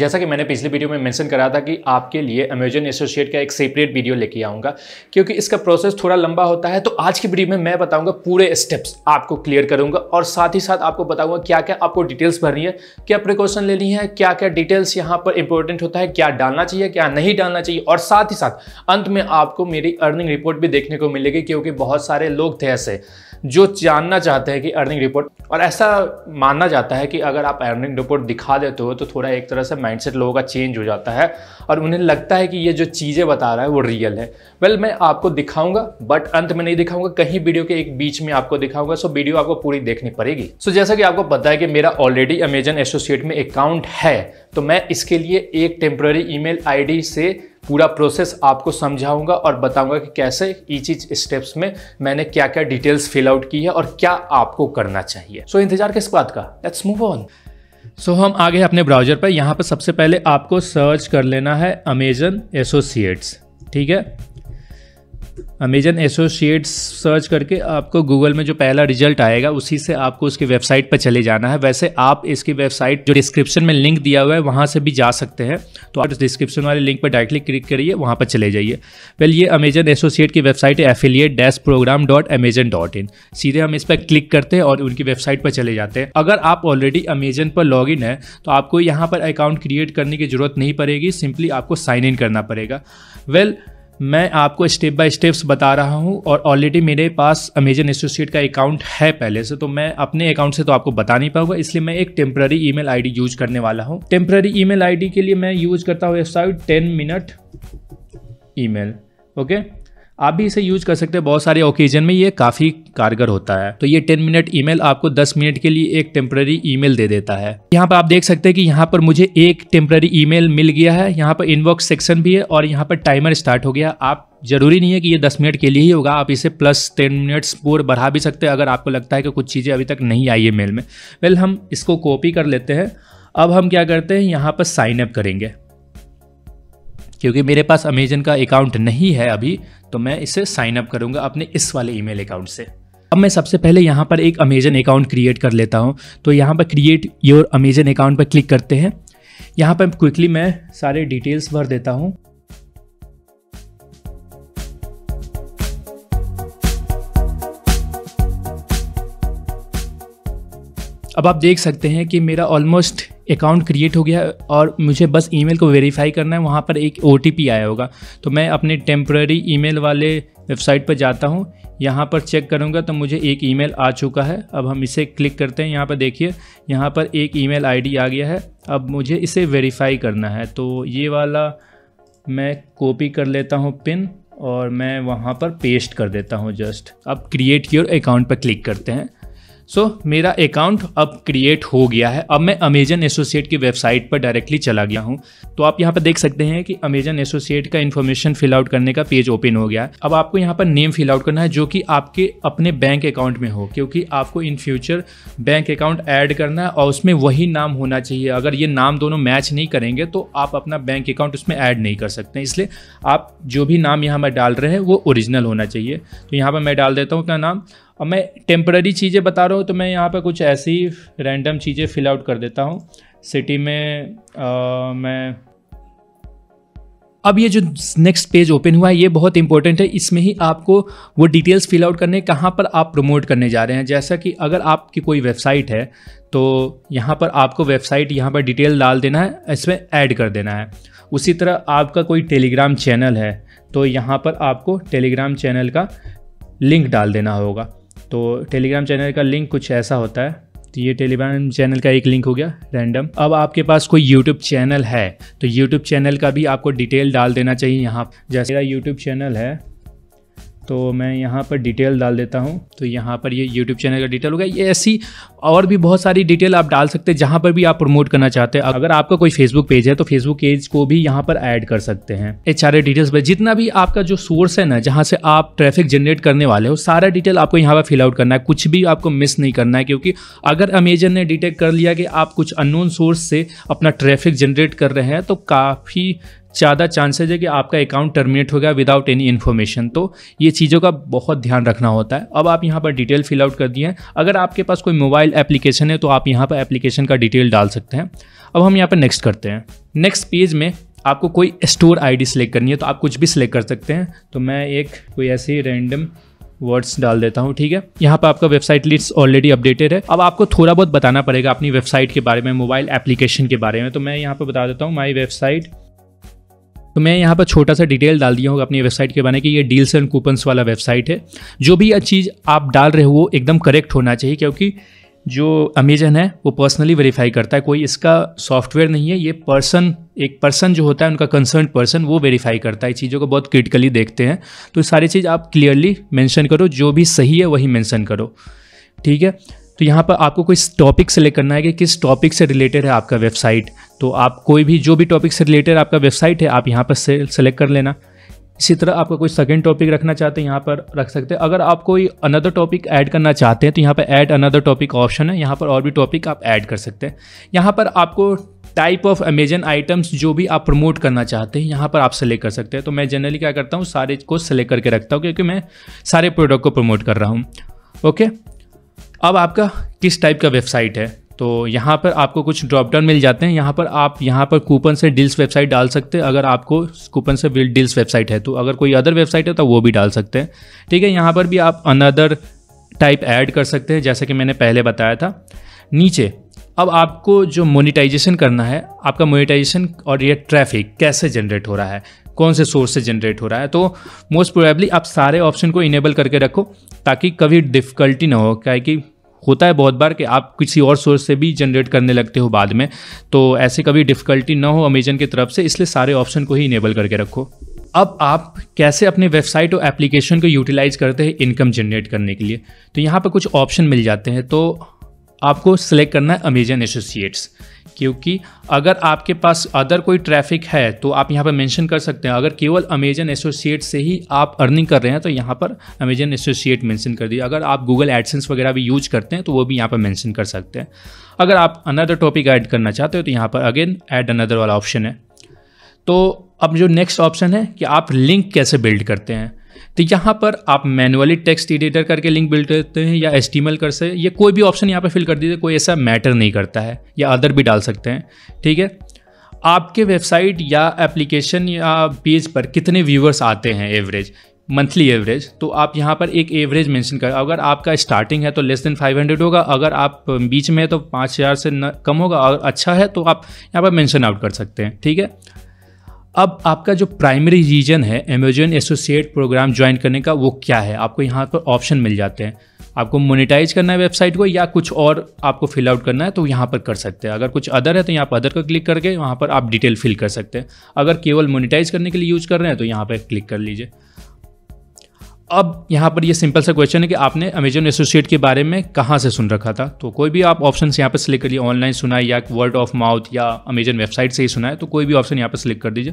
जैसा कि मैंने पिछले वीडियो में मेंशन करा था कि आपके लिए अमेजन एसोसिएट का एक सेपरेट वीडियो लेके आऊँगा क्योंकि इसका प्रोसेस थोड़ा लंबा होता है तो आज की वीडियो में मैं बताऊँगा पूरे स्टेप्स आपको क्लियर करूँगा और साथ ही साथ आपको बताऊँगा क्या क्या आपको डिटेल्स भरनी है क्या प्रिकॉशन लेनी है क्या क्या डिटेल्स यहाँ पर इंपॉर्टेंट होता है क्या डालना चाहिए क्या नहीं डालना चाहिए और साथ ही साथ अंत में आपको मेरी अर्निंग रिपोर्ट भी देखने को मिलेगी क्योंकि बहुत सारे लोग थे ऐसे जो जानना चाहते हैं कि अर्निंग रिपोर्ट और ऐसा माना जाता है कि अगर आप अर्निंग रिपोर्ट दिखा देते हो तो थोड़ा एक तरह से माइंडसेट लोगों का चेंज हो जाता है और उन्हें लगता है कि ये जो चीज़ें बता रहा है वो रियल है वेल well, मैं आपको दिखाऊंगा बट अंत में नहीं दिखाऊंगा कहीं वीडियो के एक बीच में आपको दिखाऊंगा सो वीडियो आपको पूरी देखनी पड़ेगी सो जैसा कि आपको पता है कि मेरा ऑलरेडी अमेजन एसोसिएट में अकाउंट है तो मैं इसके लिए एक टेम्प्ररी ईमेल आईडी से पूरा प्रोसेस आपको समझाऊंगा और बताऊंगा कि कैसे ईच ईच स्टेप्स में मैंने क्या क्या डिटेल्स फिल आउट की है और क्या आपको करना चाहिए सो so, इंतजार किस बात का लेट्स मूव ऑन सो हम आ गए अपने ब्राउजर पर यहाँ पर सबसे पहले आपको सर्च कर लेना है अमेजन एसोसिएट्स ठीक है अमेजन एसोसिएट्स सर्च करके आपको गूगल में जो पहला रिजल्ट आएगा उसी से आपको उसकी वेबसाइट पर चले जाना है वैसे आप इसकी वेबसाइट जो डिस्क्रिप्शन में लिंक दिया हुआ है वहाँ से भी जा सकते हैं तो आप डिस्क्रिप्शन वाले लिंक पर डायरेक्टली क्लिक करिए वहाँ पर चले जाइए वेल ये अमेजन एसोसिएट की वेबसाइट है affiliate dash program dot Amazon dot in सीधे हम इस पर क्लिक करते हैं और उनकी वेबसाइट पर चले जाते हैं अगर आप ऑलरेडी अमेजन पर लॉग इन है तो आपको यहाँ पर अकाउंट क्रिएट करने की जरूरत नहीं पड़ेगी सिंपली आपको साइन इन करना पड़ेगा वेल well, मैं आपको स्टेप बाय स्टेप्स बता रहा हूँ और ऑलरेडी मेरे पास अमेजन एसोसिएट का अकाउंट है पहले से तो मैं अपने अकाउंट से तो आपको बता नहीं पाऊंगा इसलिए मैं एक टेम्प्ररी ईमेल आईडी यूज करने वाला हूँ टेम्प्ररी ईमेल आईडी के लिए मैं यूज करता हूँ website ten minute email okay आप भी इसे यूज कर सकते हैं बहुत सारे ओकेजन में ये काफ़ी कारगर होता है तो ये 10 मिनट ईमेल आपको 10 मिनट के लिए एक टेम्प्रेरी ईमेल दे देता है यहाँ पर आप देख सकते हैं कि यहाँ पर मुझे एक टेम्प्रेरी ईमेल मिल गया है यहाँ पर इनबॉक्स सेक्शन भी है और यहाँ पर टाइमर स्टार्ट हो गया आप जरूरी नहीं है कि ये दस मिनट के लिए ही होगा आप इसे प्लस टेन मिनट्स पूर बढ़ा भी सकते हैं अगर आपको लगता है कि कुछ चीज़ें अभी तक नहीं आई है मेल में वेल हम इसको कॉपी कर लेते हैं अब हम क्या करते हैं यहाँ पर साइन अप करेंगे क्योंकि मेरे पास अमेजन का अकाउंट नहीं है अभी तो मैं इसे साइन अप करूंगा अपने इस वाले ईमेल अकाउंट से अब मैं सबसे पहले यहाँ पर एक अमेजन अकाउंट क्रिएट कर लेता हूँ तो यहाँ पर क्रिएट योर अमेजन अकाउंट पर क्लिक करते हैं यहाँ पर क्विकली मैं सारे डिटेल्स भर देता हूँ अब आप देख सकते हैं कि मेरा ऑलमोस्ट अकाउंट क्रिएट हो गया और मुझे बस ईमेल को वेरीफाई करना है वहाँ पर एक ओ आया होगा तो मैं अपने टेम्प्रेरी ईमेल वाले वेबसाइट पर जाता हूँ यहाँ पर चेक करूँगा तो मुझे एक ईमेल आ चुका है अब हम इसे क्लिक करते हैं यहाँ पर देखिए यहाँ पर एक ईमेल आईडी आ गया है अब मुझे इसे वेरीफाई करना है तो ये वाला मैं कॉपी कर लेता हूँ पिन और मैं वहाँ पर पेस्ट कर देता हूँ जस्ट अब क्रिएट योर अकाउंट पर क्लिक करते हैं सो so, मेरा अकाउंट अब क्रिएट हो गया है अब मैं अमेजन एसोसिएट की वेबसाइट पर डायरेक्टली चला गया हूँ तो आप यहाँ पर देख सकते हैं कि अमेजन एसोसिएट का इन्फॉर्मेशन फिल आउट करने का पेज ओपन हो गया है अब आपको यहाँ पर नेम फिल आउट करना है जो कि आपके अपने बैंक अकाउंट में हो क्योंकि आपको in future bank account add करना है और उसमें वही नाम होना चाहिए अगर ये नाम दोनों मैच नहीं करेंगे तो आप अपना बैंक अकाउंट उसमें ऐड नहीं कर सकते इसलिए आप जो भी नाम यहाँ पर डाल रहे हैं वो ओरिजिनल होना चाहिए तो यहाँ पर मैं डाल देता हूँ अपना नाम अब मैं टेम्प्ररी चीज़ें बता रहा हूँ तो मैं यहाँ पर कुछ ऐसी रैंडम चीज़ें फिल आउट कर देता हूँ सिटी में आ, मैं अब ये जो नेक्स्ट पेज ओपन हुआ है ये बहुत इंपॉर्टेंट है इसमें ही आपको वो डिटेल्स फिल आउट करने कहाँ पर आप प्रमोट करने जा रहे हैं जैसा कि अगर आपकी कोई वेबसाइट है तो यहाँ पर आपको वेबसाइट यहाँ पर डिटेल डाल देना है इसमें ऐड कर देना है उसी तरह आपका कोई टेलीग्राम चैनल है तो यहाँ पर आपको टेलीग्राम चैनल का लिंक डाल देना होगा तो टेलीग्राम चैनल का लिंक कुछ ऐसा होता है तो ये टेलीग्राम चैनल का एक लिंक हो गया रैंडम अब आपके पास कोई यूट्यूब चैनल है तो यूट्यूब चैनल का भी आपको डिटेल डाल देना चाहिए यहाँ जैसे मेरा यूट्यूब चैनल है तो मैं यहाँ पर डिटेल डाल देता हूँ तो यहाँ पर ये यूट्यूब चैनल का डिटेल होगा ये ऐसी और भी बहुत सारी डिटेल आप डाल सकते हैं जहाँ पर भी आप प्रमोट करना चाहते हैं अगर आपका कोई फेसबुक पेज है तो फेसबुक पेज को भी यहाँ पर ऐड कर सकते हैं ये सारे डिटेल्स पर जितना भी आपका जो सोर्स है ना जहाँ से आप ट्रैफिक जनरेट करने वाले हो सारा डिटेल आपको यहाँ पर फिलआउट करना है कुछ भी आपको मिस नहीं करना है क्योंकि अगर अमेजन ने डिटेक्ट कर लिया कि आप कुछ अननोन सोर्स से अपना ट्रैफिक जनरेट कर रहे हैं तो काफ़ी ज़्यादा चांसेज है कि आपका अकाउंट टर्मिनेट हो गया विदाउट एनी इन्फॉर्मेशन तो ये चीज़ों का बहुत ध्यान रखना होता है अब आप यहाँ पर डिटेल फिल आउट कर दिए हैं अगर आपके पास कोई मोबाइल एप्लीकेशन है तो आप यहाँ पर एप्लीकेशन का डिटेल डाल सकते हैं अब हम यहाँ पर नेक्स्ट करते हैं नेक्स्ट पेज में आपको कोई स्टोर आईडी सिलेक्ट करनी है तो आप कुछ भी सिलेक्ट कर सकते हैं तो मैं एक कोई ऐसे रैंडम वर्ड्स डाल देता हूँ ठीक है यहाँ पर आपका वेबसाइट लिस्ट ऑलरेडी अपडेटेड है अब आपको थोड़ा बहुत बताना पड़ेगा अपनी वेबसाइट के बारे में मोबाइल एप्लीकेशन के बारे में तो मैं यहाँ पर बता देता हूँ माई वेबसाइट तो मैं यहाँ पर छोटा सा डिटेल डाल दिया हूँ अपनी वेबसाइट के बारे में कि ये डील्स एंड कूपन्स वाला वेबसाइट है जो भी चीज़ आप डाल रहे हो वो एकदम करेक्ट होना चाहिए क्योंकि जो अमेजन है वो पर्सनली वेरीफाई करता है कोई इसका सॉफ्टवेयर नहीं है ये पर्सन एक पर्सन जो होता है उनका कंसर्न पर्सन वो वेरीफाई करता है चीज़ों को बहुत क्रिटिकली देखते हैं तो सारी चीज़ आप क्लियरली मेंशन करो जो भी सही है वही मेंशन करो ठीक है तो यहाँ पर आपको कोई टॉपिक सेलेक्ट करना है कि किस टॉपिक से रिलेटेड है आपका वेबसाइट तो आप कोई भी जो भी टॉपिक से रिलेटेड आपका वेबसाइट है आप यहाँ पर सेलेक्ट कर लेना इसी तरह आपका कोई सेकेंड टॉपिक रखना चाहते हैं यहाँ पर रख सकते हैं अगर आप कोई अनदर टॉपिक ऐड करना चाहते हैं तो यहाँ पर ऐड अनदर टॉपिक ऑप्शन है यहाँ पर और भी टॉपिक आप ऐड कर सकते हैं यहाँ पर आपको टाइप ऑफ अमेजन आइटम्स जो भी आप प्रमोट करना चाहते हैं यहाँ पर आप सेलेक्ट कर सकते हैं तो मैं जनरली क्या करता हूँ सारे को सेलेक्ट करके रखता हूँ क्योंकि मैं सारे प्रोडक्ट को प्रमोट कर रहा हूँ ओके अब आपका किस टाइप का वेबसाइट है तो यहाँ पर आपको कुछ ड्रॉप डाउन मिल जाते हैं यहाँ पर आप यहाँ पर कूपन से डील्स वेबसाइट डाल सकते हैं अगर आपको कूपन से डील्स वेबसाइट है तो अगर कोई अदर वेबसाइट है तो वो भी डाल सकते हैं ठीक है यहाँ पर भी आप अनदर टाइप ऐड कर सकते हैं जैसे कि मैंने पहले बताया था नीचे अब आपको जो मोनिटाइजेशन करना है आपका मोनिटाइजेशन और ये ट्रैफिक कैसे जनरेट हो रहा है कौन से सोर्स से जनरेट हो रहा है तो मोस्ट प्रोबेबली आप सारे ऑप्शन को इनेबल करके रखो ताकि कभी डिफ़िकल्टी ना हो क्या कि होता है बहुत बार कि आप किसी और सोर्स से भी जनरेट करने लगते हो बाद में तो ऐसे कभी डिफ़िकल्टी ना हो अमेजन की तरफ से इसलिए सारे ऑप्शन को ही इनेबल करके रखो अब आप कैसे अपने वेबसाइट और एप्लीकेशन को यूटिलाइज करते हैं इनकम जनरेट करने के लिए तो यहाँ पर कुछ ऑप्शन मिल जाते हैं तो आपको सेलेक्ट करना है अमेजन एसोसिएट्स क्योंकि अगर आपके पास अदर कोई ट्रैफिक है तो आप यहाँ पर मेंशन कर सकते हैं अगर केवल अमेजन एसोसिएट से ही आप अर्निंग कर रहे हैं तो यहाँ पर अमेजन एसोसिएट मेंशन कर दीजिए अगर आप गूगल एडसेंस वगैरह भी यूज करते हैं तो वो भी यहाँ पर मैंशन कर सकते हैं अगर आप अनदर टॉपिक ऐड करना चाहते हो तो यहाँ पर अगेन ऐड अनदर वाला ऑप्शन है तो अब जो नेक्स्ट ऑप्शन है कि आप लिंक कैसे बिल्ड करते हैं तो यहाँ पर आप मैनुअली टेक्स्ट एडिटर करके लिंक बिल्ड करते हैं या एस कर से ये कोई भी ऑप्शन यहाँ पर फिल कर दीजिए कोई ऐसा मैटर नहीं करता है या अदर भी डाल सकते हैं ठीक है आपके वेबसाइट या एप्लीकेशन या पेज पर कितने व्यूअर्स आते हैं एवरेज मंथली एवरेज तो आप यहाँ पर एक एवरेज मेंशन कर अगर आपका स्टार्टिंग है तो लेस देन 500 होगा अगर आप बीच में है तो 5000 से न, कम होगा और अच्छा है तो आप यहाँ पर मेंशन आउट कर सकते हैं ठीक है अब आपका जो प्राइमरी रीजन है अमेजन एसोसिएट प्रोग्राम ज्वाइन करने का वो क्या है आपको यहाँ पर ऑप्शन मिल जाते हैं आपको मोनिटाइज करना है वेबसाइट को या कुछ और आपको फिल आउट करना है तो यहाँ पर कर सकते हैं अगर कुछ अदर है तो यहाँ पर अदर का क्लिक करके वहाँ पर आप डिटेल फिल कर सकते हैं अगर केवल मोनिटाइज करने के लिए यूज़ कर रहे हैं तो यहाँ पर क्लिक कर लीजिए अब यहाँ पर ये सिंपल सा क्वेश्चन है कि आपने अमेजन एसोसिएट के बारे में कहाँ से सुन रखा था तो कोई भी आप ऑप्शन यहाँ पर सिलेक्ट करिए ऑनलाइन सुना है या वर्ड ऑफ माउथ या अमेजन वेबसाइट से ही सुना है तो कोई भी ऑप्शन यहाँ पर सिलेक्ट कर दीजिए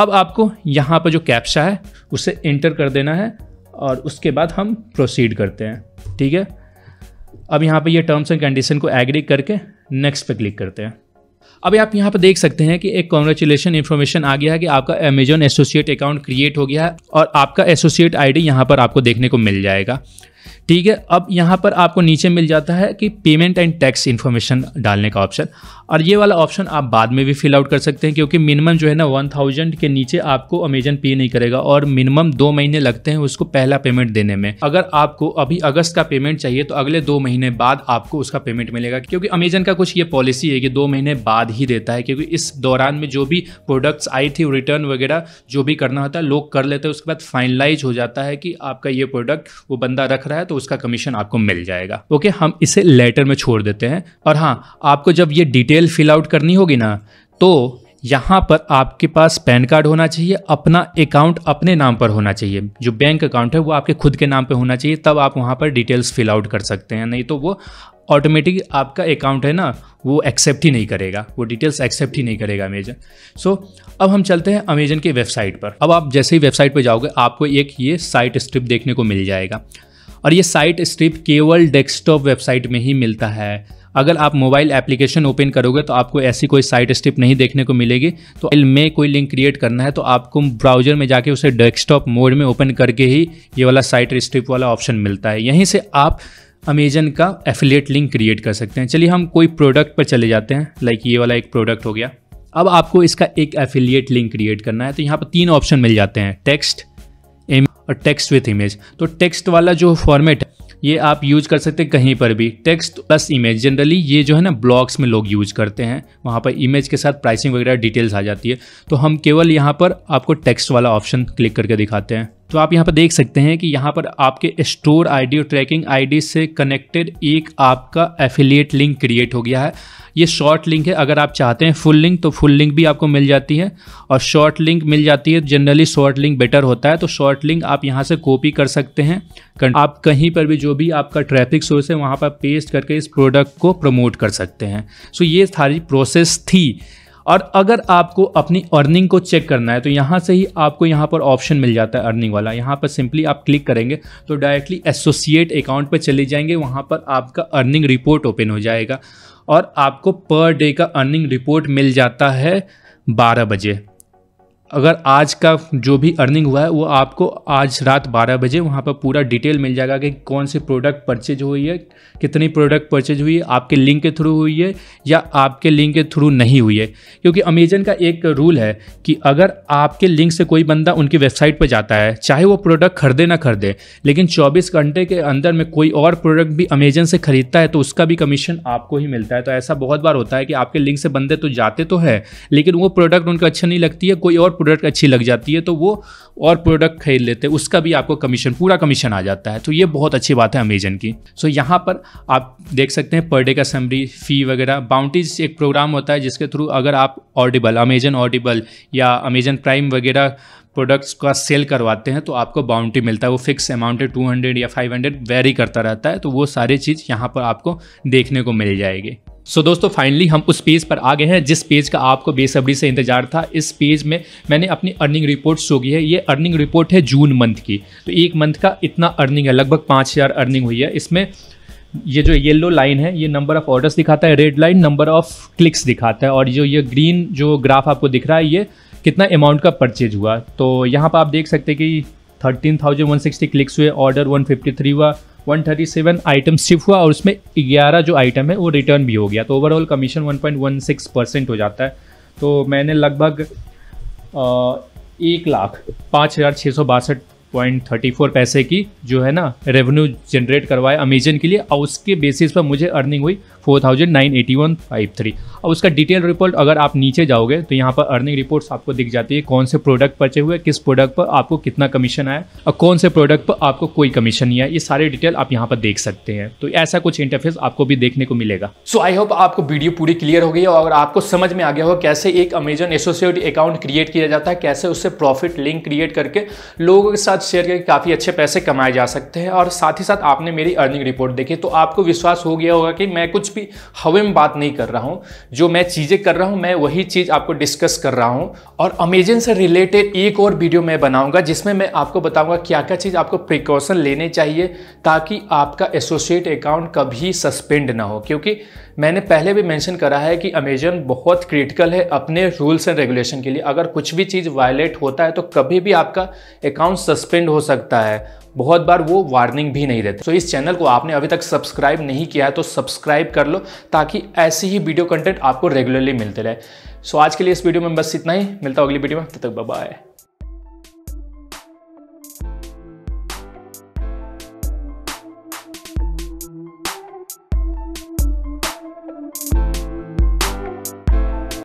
अब आपको यहाँ पर जो कैप्शा है उसे एंटर कर देना है और उसके बाद हम प्रोसीड करते हैं ठीक है अब यहाँ पर ये टर्म्स एंड कंडीशन को एग्री करके नेक्स्ट पर क्लिक करते हैं अभी आप यहाँ पर देख सकते हैं कि एक कॉन्ग्रेचुलेशन इन्फॉर्मेशन आ गया है कि आपका अमेजोन एसोसिएट अकाउंट क्रिएट हो गया है और आपका एसोसिएट आईडी यहाँ पर आपको देखने को मिल जाएगा ठीक है अब यहाँ पर आपको नीचे मिल जाता है कि पेमेंट एंड टैक्स इन्फॉर्मेशन डालने का ऑप्शन और ये वाला ऑप्शन आप बाद में भी फिल आउट कर सकते हैं क्योंकि मिनिमम जो है ना वन थाउजेंड के नीचे आपको अमेजन पे नहीं करेगा और मिनिमम दो महीने लगते हैं उसको पहला पेमेंट देने में अगर आपको अभी अगस्त का पेमेंट चाहिए तो अगले दो महीने बाद आपको उसका पेमेंट मिलेगा क्योंकि अमेजन का कुछ ये पॉलिसी है कि दो महीने बाद ही देता है क्योंकि इस दौरान में जो भी प्रोडक्ट्स आई थी रिटर्न वगैरह जो भी करना होता है लोग कर लेते हैं उसके बाद फाइनलाइज हो जाता है कि आपका ये प्रोडक्ट वो बंदा रख रहा है तो तो उसका कमीशन आपको मिल जाएगा ओके हम इसे लेटर में छोड़ देते हैं और हाँ आपको जब ये डिटेल फिल आउट करनी होगी ना तो यहाँ पर आपके पास पैन कार्ड होना चाहिए अपना अकाउंट अपने नाम पर होना चाहिए जो बैंक अकाउंट है वो आपके खुद के नाम पर होना चाहिए तब आप वहाँ पर डिटेल्स फिल आउट कर सकते हैं नहीं तो वो ऑटोमेटिक आपका अकाउंट है ना वो एक्सेप्ट ही नहीं करेगा वो डिटेल्स एक्सेप्ट ही नहीं करेगा अमेजन सो so, अब हम चलते हैं अमेजन की वेबसाइट पर अब आप जैसे ही वेबसाइट पर जाओगे आपको एक ये साइट स्ट्रिप देखने को मिल जाएगा और ये साइट स्ट्रिप केवल डेस्कटॉप वेबसाइट में ही मिलता है अगर आप मोबाइल एप्लीकेशन ओपन करोगे तो आपको ऐसी कोई साइट स्ट्रिप नहीं देखने को मिलेगी तो फाइल में कोई लिंक क्रिएट करना है तो आपको ब्राउजर में जाके उसे डेस्कटॉप मोड में ओपन करके ही ये वाला साइट स्ट्रिप वाला ऑप्शन मिलता है यहीं से आप अमेजन का एफिलेट लिंक क्रिएट कर सकते हैं चलिए हम कोई प्रोडक्ट पर चले जाते हैं लाइक ये वाला एक प्रोडक्ट हो गया अब आपको इसका एक एफिलिएट लिंक क्रिएट करना है तो यहाँ पर तीन ऑप्शन मिल जाते हैं टेक्स्ट एम और टेक्स्ट विथ इमेज तो टेक्स्ट वाला जो फॉर्मेट है ये आप यूज कर सकते हैं कहीं पर भी टेक्स्ट प्लस इमेज जनरली ये जो है ना ब्लॉग्स में लोग यूज करते हैं वहाँ पर इमेज के साथ प्राइसिंग वगैरह डिटेल्स आ जाती है तो हम केवल यहाँ पर आपको टेक्स्ट वाला ऑप्शन क्लिक करके दिखाते हैं तो आप यहाँ पर देख सकते हैं कि यहाँ पर आपके स्टोर आईडी और ट्रैकिंग आईडी से कनेक्टेड एक आपका एफिलिएट लिंक क्रिएट हो गया है ये शॉर्ट लिंक है अगर आप चाहते हैं फुल लिंक तो फुल लिंक भी आपको मिल जाती है और शॉर्ट लिंक मिल जाती है जनरली शॉर्ट लिंक बेटर होता है तो शॉर्ट लिंक आप यहाँ से कॉपी कर सकते हैं आप कहीं पर भी जो भी आपका ट्रैफिक सोर्स है वहाँ पर पेस्ट करके इस प्रोडक्ट को प्रमोट कर सकते हैं सो ये सारी प्रोसेस थी और अगर आपको अपनी अर्निंग को चेक करना है तो यहाँ से ही आपको यहाँ पर ऑप्शन मिल जाता है अर्निंग वाला यहाँ पर सिंपली आप क्लिक करेंगे तो डायरेक्टली एसोसिएट अकाउंट पर चले जाएंगे वहाँ पर आपका अर्निंग रिपोर्ट ओपन हो जाएगा और आपको पर डे का अर्निंग रिपोर्ट मिल जाता है बारह बजे अगर आज का जो भी अर्निंग हुआ है वो आपको आज रात 12 बजे वहाँ पर पूरा डिटेल मिल जाएगा कि कौन से प्रोडक्ट परचेज हुई है कितनी प्रोडक्ट परचेज हुई है आपके लिंक के थ्रू हुई है या आपके लिंक के थ्रू नहीं हुई है क्योंकि अमेजन का एक रूल है कि अगर आपके लिंक से कोई बंदा उनकी वेबसाइट पर जाता है चाहे वो प्रोडक्ट खरीदे ना खरीदे लेकिन चौबीस घंटे के अंदर में कोई और प्रोडक्ट भी अमेजन से खरीदता है तो उसका भी कमीशन आपको ही मिलता है तो ऐसा बहुत बार होता है कि आपके लिंक से बंदे तो जाते तो है लेकिन वो प्रोडक्ट उनको अच्छा नहीं लगती है कोई और प्रोडक्ट अच्छी लग जाती है तो वो और प्रोडक्ट खरीद लेते हैं उसका भी आपको कमीशन पूरा कमीशन आ जाता है तो ये बहुत अच्छी बात है अमेजन की सो so, यहाँ पर आप देख सकते हैं पर डे का समरी फ़ी वगैरह बाउंटीज एक प्रोग्राम होता है जिसके थ्रू अगर आप ऑडिबल अमेजन ऑडिबल या अमेजन प्राइम वगैरह प्रोडक्ट्स का सेल करवाते हैं तो आपको बाउंड्री मिलता है वो फिक्स अमाउंट है टू हंड्रेड या फाइव हंड्रेड वेरी करता रहता है तो वो सारी चीज़ यहाँ पर आपको देखने को मिल जाएगी सो so, दोस्तों फाइनली हम उस पेज पर आ गए हैं जिस पेज का आपको बेसब्री से इंतजार था इस पेज में मैंने अपनी अर्निंग रिपोर्ट शो की है ये अर्निंग रिपोर्ट है जून मंथ की तो एक मंथ का इतना अर्निंग है लगभग पाँच हज़ार अर्निंग हुई है इसमें ये जो येलो लाइन है ये नंबर ऑफ ऑर्डर्स दिखाता है red line number of clicks दिखाता है और जो ये ग्रीन जो ग्राफ आपको दिख रहा है ये कितना अमाउंट का परचेज हुआ तो यहाँ पर आप देख सकते हैं कि thirteen thousand one sixty clicks हुए ऑर्डर वन फिफ्टी थ्री हुआ 137 आइटम शिफ्ट हुआ और उसमें 11 जो आइटम है वो रिटर्न भी हो गया तो ओवरऑल कमीशन 1.16 परसेंट हो जाता है तो मैंने लगभग एक लाख पाँच हज़ार छः सौ बासठ पॉइंट थर्टी फोर पैसे की जो है ना रेवेन्यू जनरेट करवाया अमेजन के लिए और उसके बेसिस पर मुझे अर्निंग हुई four thousand nine eighty one five three और उसका डिटेल रिपोर्ट अगर आप नीचे जाओगे तो यहाँ पर अर्निंग रिपोर्ट्स आपको दिख जाती है कौन से प्रोडक्ट परचे हुए किस प्रोडक्ट पर आपको कितना कमीशन आया और कौन से प्रोडक्ट पर आपको कोई कमीशन नहीं आया ये सारे डिटेल आप यहाँ पर देख सकते हैं तो ऐसा कुछ इंटरफेस आपको भी देखने को मिलेगा सो आई होप आपको वीडियो पूरी क्लियर हो गई और आपको समझ में आ गया हो कैसे एक अमेजन एसोसिएट अकाउंट क्रिएट किया जाता है कैसे उससे प्रॉफिट लिंक क्रिएट करके लोगों के साथ साथ शेयर करके काफ़ी अच्छे पैसे कमाए जा सकते हैं और साथ ही साथ आपने मेरी अर्निंग रिपोर्ट देखी तो आपको विश्वास हो गया होगा कि मैं कुछ भी हवे में बात नहीं कर रहा हूँ जो मैं चीज़ें कर रहा हूँ मैं वही चीज़ आपको डिस्कस कर रहा हूँ और अमेजन से रिलेटेड एक और वीडियो मैं बनाऊँगा जिसमें मैं आपको बताऊँगा क्या क्या चीज़ आपको प्रिकॉशन लेने चाहिए ताकि आपका एसोसिएट अकाउंट कभी सस्पेंड ना हो क्योंकि मैंने पहले भी मेंशन करा है कि अमेजन बहुत क्रिटिकल है अपने रूल्स एंड रेगुलेशन के लिए अगर कुछ भी चीज़ वायलेट होता है तो कभी भी आपका अकाउंट सस्पेंड हो सकता है बहुत बार वो वार्निंग भी नहीं देते तो so, इस चैनल को आपने अभी तक सब्सक्राइब नहीं किया है तो सब्सक्राइब कर लो ताकि ऐसी ही वीडियो कंटेंट आपको रेगुलरली मिलते रहे सो so, आज के लिए इस वीडियो में बस इतना ही मिलता हूँ अगली वीडियो में तब तक बाय